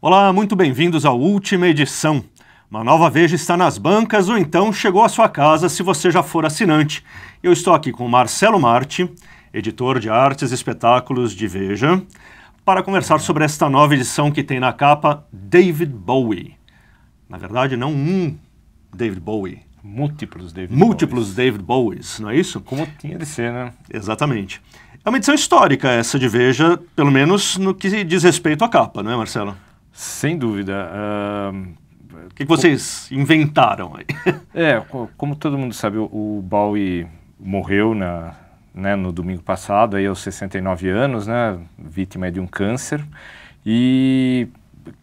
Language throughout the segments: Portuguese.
Olá, muito bem-vindos à última edição. Uma nova Veja está nas bancas ou então chegou à sua casa se você já for assinante. Eu estou aqui com Marcelo Marte, editor de artes e espetáculos de Veja, para conversar sobre esta nova edição que tem na capa David Bowie. Na verdade, não um David Bowie, Múltiplos David Múltiplos Bowies. David Bowies, não é isso? Como tinha de ser, né? Exatamente. É uma edição histórica essa de Veja, pelo menos no que diz respeito à capa, não é, Marcelo? Sem dúvida. Uh... O que, que, vocês inventaram aí? É, como todo mundo sabe, o Bowie morreu na, né, no domingo passado, aí aos 69 anos, né, vítima de um câncer, e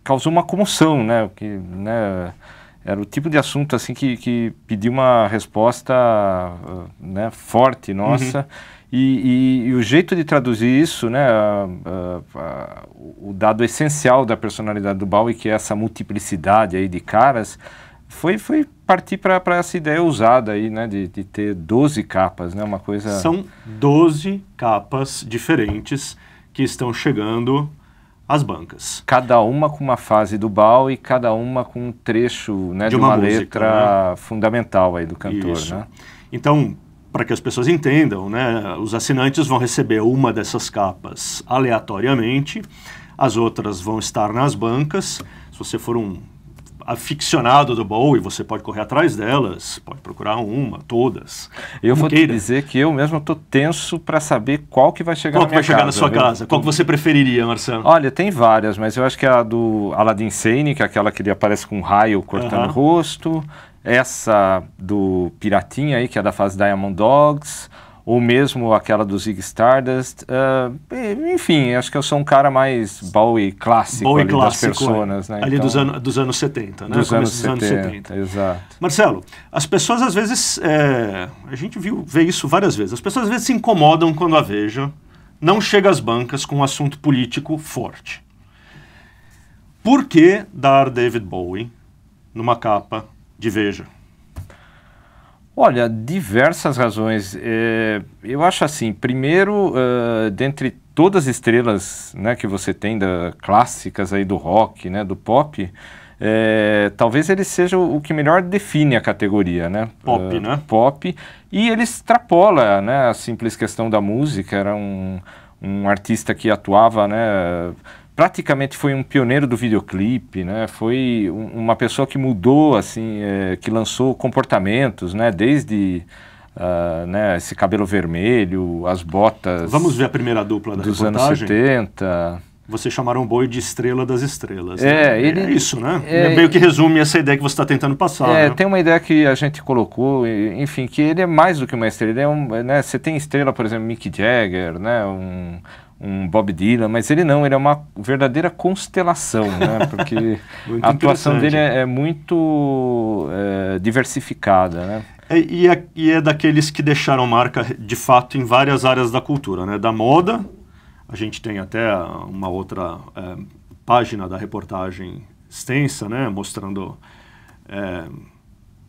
causou uma comoção, né, que, né, era o tipo de assunto assim que, que pediu uma resposta ah, né, forte uhum. nossa uhum. e, e, e, o jeito de traduzir isso né a, a, a, o dado essencial da personalidade do Bowie que é essa multiplicidade aí de caras foi foi partir para essa ideia ousada aí né de, de ter 12 capas né uma coisa são 12 capas diferentes que estão chegando as bancas. Cada uma com uma fase do bal e cada uma com um trecho né, de, uma, uma música, letra né? fundamental aí do cantor. Isso. Né? Então, para que as pessoas entendam, né, os assinantes vão receber uma dessas capas aleatoriamente, as outras vão estar nas bancas. Se você for um aficionado do bowl e você pode correr atrás delas, pode procurar uma, todas. Eu vou queira. te dizer que eu mesmo estou tenso para saber qual que vai chegar qual que vai chegar casa, na sua viu? casa. Qual que você preferiria, Marcelo? Olha, tem várias, mas eu acho que a do Aladdin Sane, que é aquela que ele aparece com um raio cortando uhum. o rosto, essa do Piratinha aí, que é da fase Diamond Dogs, ou mesmo aquela do Zig Stardust. Uh, enfim, acho que eu sou um cara mais Bowie clássico, Bowie ali clássico das personas. Né? É. Ali então, dos, ano, dos anos 70, né? Dos anos, dos 70, anos 70. Exato. Marcelo, as pessoas às vezes, é, a gente viu, vê isso várias vezes, as pessoas às vezes se incomodam quando a vejam, não chega às bancas com um assunto político forte. Por que dar David Bowie numa capa de Veja? Olha, diversas razões. É, eu acho assim, primeiro, uh, dentre todas as estrelas né, que você tem, da, clássicas aí do rock, né, do pop, é, talvez ele seja o que melhor define a categoria, né? Pop, uh, né? Pop. E ele extrapola né, a simples questão da música, era um, um artista que atuava, né? praticamente foi um pioneiro do videoclipe, né? Foi uma pessoa que mudou, assim, é, que lançou comportamentos, né? Desde uh, né, esse cabelo vermelho, as botas... Vamos ver a primeira dupla da Dos reportagem. anos 70... Vocês chamaram o boi de estrela das estrelas. Né? É, né? ele, é isso, né? É, é meio que resume essa ideia que você está tentando passar. É, né? tem uma ideia que a gente colocou, enfim, que ele é mais do que uma estrela. Ele é um, né, você tem estrela, por exemplo, Mick Jagger, né? Um, um Bob Dylan, mas ele não, ele é uma verdadeira constelação, né? Porque a atuação dele é, é muito é, diversificada, né? É, e, é, e é daqueles que deixaram marca, de fato, em várias áreas da cultura, né? Da moda, a gente tem até uma outra eh, página da reportagem extensa, né? Mostrando eh,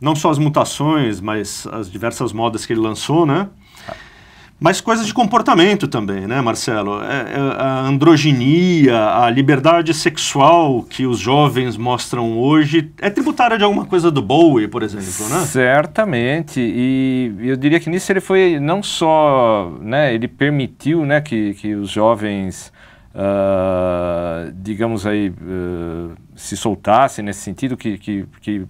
não só as mutações, mas as diversas modas que ele lançou, né? mas coisas de comportamento também, né, Marcelo? É, é, a androginia, a liberdade sexual que os jovens mostram hoje é tributária de alguma coisa do Bowie, por exemplo, né? Certamente, e eu diria que nisso ele foi não só, né, ele permitiu, né, que, que os jovens uh, digamos aí, uh, se soltasse nesse sentido, que. que, que uh,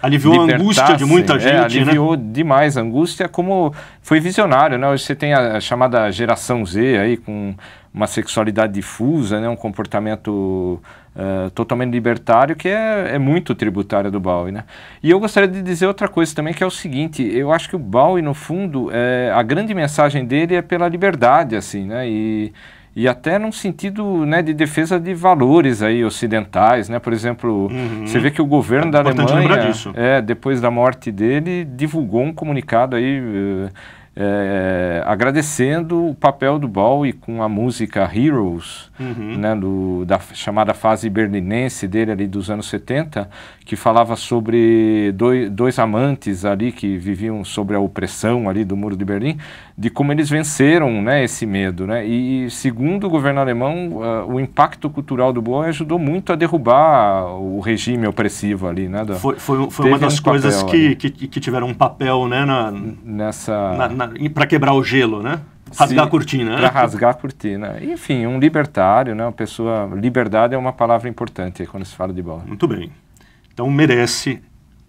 aliviou a angústia de muita gente. Né? É, aliviou né? demais a angústia, como foi visionário, né? Hoje você tem a, a chamada geração Z aí, com uma sexualidade difusa, né? um comportamento uh, totalmente libertário que é, é muito tributário do Bowie. Né? E eu gostaria de dizer outra coisa também, que é o seguinte, eu acho que o Bowie, no fundo, é, a grande mensagem dele é pela liberdade, assim, né? E, e até num sentido né, de defesa de valores aí ocidentais, né? Por exemplo, uhum. você vê que o governo é da Alemanha, é, depois da morte dele, divulgou um comunicado aí eh, é, é, agradecendo o papel do Bowie com a música Heroes, uhum. né, do, da chamada fase berlinense dele ali dos anos 70, que falava sobre dois, dois amantes ali que viviam sobre a opressão ali do Muro de Berlim, de como eles venceram né, esse medo. Né? E segundo o governo alemão, uh, o impacto cultural do Bowie ajudou muito a derrubar o regime opressivo ali. Né, do, foi, foi, foi uma das um coisas que, que, que, tiveram um papel né, na, nessa... Na, na para quebrar o gelo, né? Rasgar Sim, a cortina. Né? Para rasgar a cortina. Enfim, um libertário, né? Uma pessoa. Liberdade é uma palavra importante quando se fala de bola. Muito bem. Então merece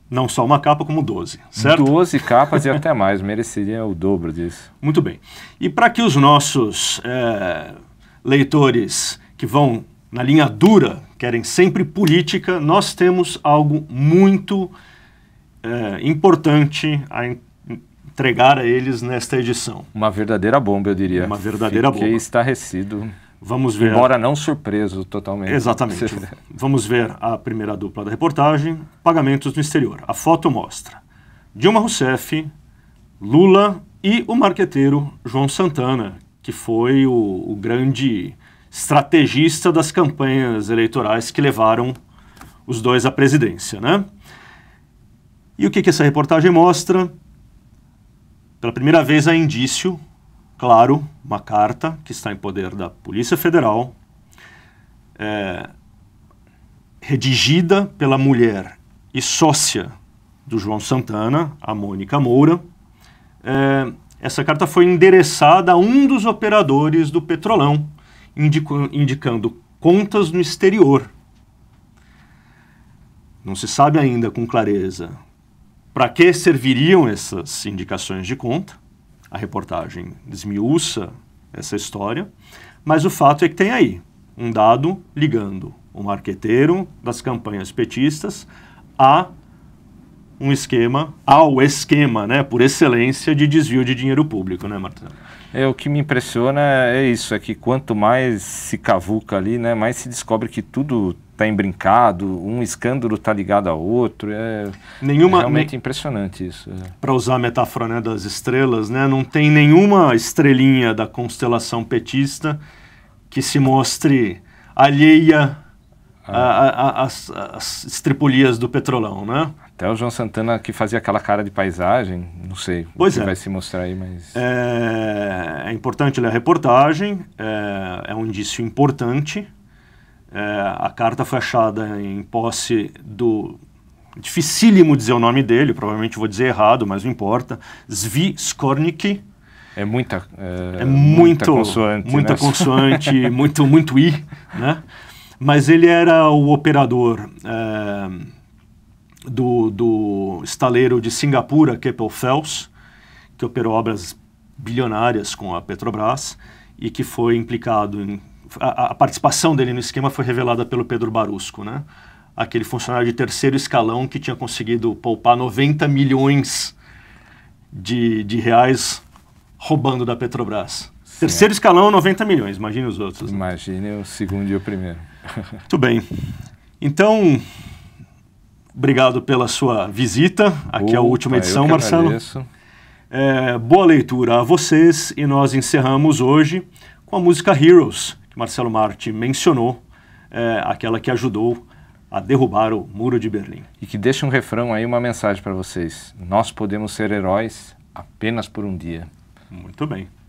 não só uma capa, como 12, certo? 12 capas e até mais, mereceria o dobro disso. Muito bem. E para que os nossos é, leitores que vão na linha dura, querem sempre política, nós temos algo muito é, importante a, entregar a eles nesta edição. Uma verdadeira bomba, eu diria. Uma verdadeira Fiquei bomba. Fiquei estarrecido. Vamos ver. Embora não surpreso totalmente. Exatamente. Vamos ver a primeira dupla da reportagem: pagamentos no exterior. A foto mostra Dilma Rousseff, Lula e o marqueteiro João Santana, que foi o, o grande estrategista das campanhas eleitorais que levaram os dois à presidência, né? E o que, que essa reportagem mostra? Pela primeira vez há indício, claro, uma carta que está em poder da Polícia Federal, é, redigida pela mulher e sócia do João Santana, a Mônica Moura. É, essa carta foi endereçada a um dos operadores do Petrolão, indico, indicando contas no exterior. Não se sabe ainda com clareza para que serviriam essas indicações de conta? A reportagem desmiuça essa história, mas o fato é que tem aí um dado ligando o marqueteiro das campanhas petistas a um esquema, ao esquema, né, por excelência, de desvio de dinheiro público, né, Marta? É, o que me impressiona é isso, é que quanto mais se cavuca ali, né, mais se descobre que tudo tem brincado, um escândalo está ligado a outro. É nenhuma, realmente impressionante isso. É. Para usar a metáfora né, das estrelas, né, não tem nenhuma estrelinha da constelação petista que se mostre alheia às ah. estripulias do petrolão, né? Até o João Santana que fazia aquela cara de paisagem, não sei pois o que é. vai se mostrar aí, mas... É, é importante ler a reportagem, é, é um indício importante, é, a carta foi achada em posse do. Dificílimo dizer o nome dele, provavelmente vou dizer errado, mas não importa. Zvi Skornik. É muita, é, é muito, muita consoante, muita né? consoante muito, muito i, né? Mas ele era o operador é, do, do estaleiro de Singapura, Keppel Fels, que operou obras bilionárias com a Petrobras e que foi implicado em a, a, participação dele no esquema foi revelada pelo Pedro Barusco, né? aquele funcionário de terceiro escalão que tinha conseguido poupar 90 milhões de, de reais roubando da Petrobras. Certo. Terceiro escalão, 90 milhões, imagine os outros. Né? Imagine o segundo e o primeiro. Muito bem. Então, obrigado pela sua visita aqui é à última edição, Marcelo. Agradeço. É, boa leitura a vocês e nós encerramos hoje com a música Heroes Marcelo Marti mencionou, é, aquela que ajudou a derrubar o Muro de Berlim. E que deixa um refrão aí, uma mensagem para vocês. Nós podemos ser heróis apenas por um dia. Muito bem.